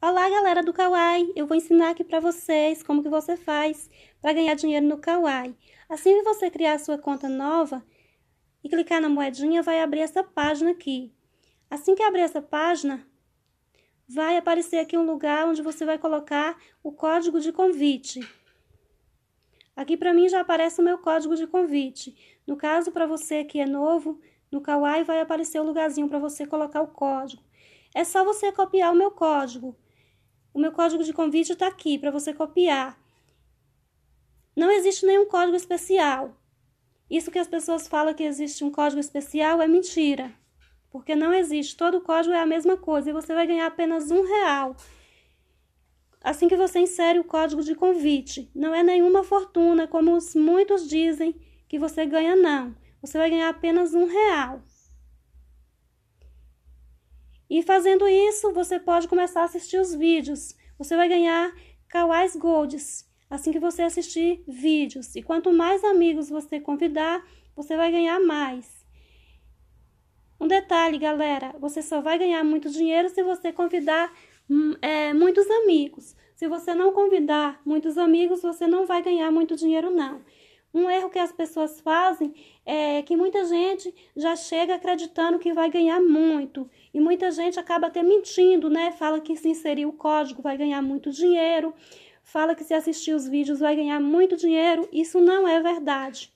Olá, galera do Kawaii! Eu vou ensinar aqui para vocês como que você faz para ganhar dinheiro no Kawaii. Assim que você criar sua conta nova e clicar na moedinha, vai abrir essa página aqui. Assim que abrir essa página, vai aparecer aqui um lugar onde você vai colocar o código de convite. Aqui para mim já aparece o meu código de convite. No caso, para você que é novo, no Kawaii vai aparecer o lugarzinho para você colocar o código. É só você copiar o meu código o meu código de convite está aqui para você copiar. Não existe nenhum código especial. Isso que as pessoas falam que existe um código especial é mentira, porque não existe. Todo código é a mesma coisa e você vai ganhar apenas um real. Assim que você insere o código de convite, não é nenhuma fortuna, como muitos dizem que você ganha, não. Você vai ganhar apenas um real. E fazendo isso, você pode começar a assistir os vídeos. Você vai ganhar Kawais Golds assim que você assistir vídeos. E quanto mais amigos você convidar, você vai ganhar mais. Um detalhe, galera: você só vai ganhar muito dinheiro se você convidar hum, é, muitos amigos. Se você não convidar muitos amigos, você não vai ganhar muito dinheiro, não. Um erro que as pessoas fazem é que muita gente já chega acreditando que vai ganhar muito e muita gente acaba até mentindo, né? Fala que se inserir o código vai ganhar muito dinheiro, fala que se assistir os vídeos vai ganhar muito dinheiro. Isso não é verdade.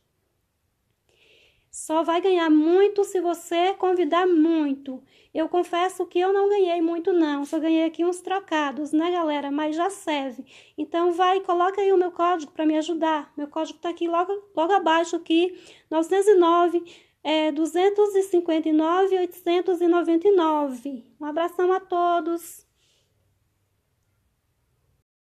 Só vai ganhar muito se você convidar muito. Eu confesso que eu não ganhei muito, não. Só ganhei aqui uns trocados, né, galera? Mas já serve. Então vai, coloca aí o meu código para me ajudar. Meu código está aqui logo, logo abaixo aqui, 909 259 899. Um abração a todos.